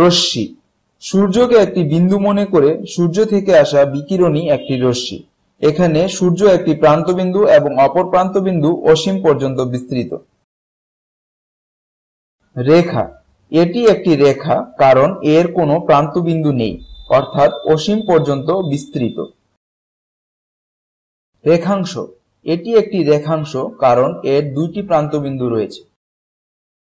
রশ্মি সূর্যকে একটি বিন্দু মনে করে সূর্য থেকে আসা বিকিরণই একটি রশ্মি এখানে সূর্য একটি প্রান্তবিন্দু এবং অপর প্রান্তবিন্দু অসীম পর্যন্ত বিস্তৃত রেখা এটি একটি রেখা কারণ এর কোনো প্রান্তবিন্দু নেই অর্থাৎ অসীম পর্যন্ত বিস্তৃত রেখাংশ এটি একটি রেখাংশ কারণ এর দুইটি প্রান্তবিন্দু রয়েছে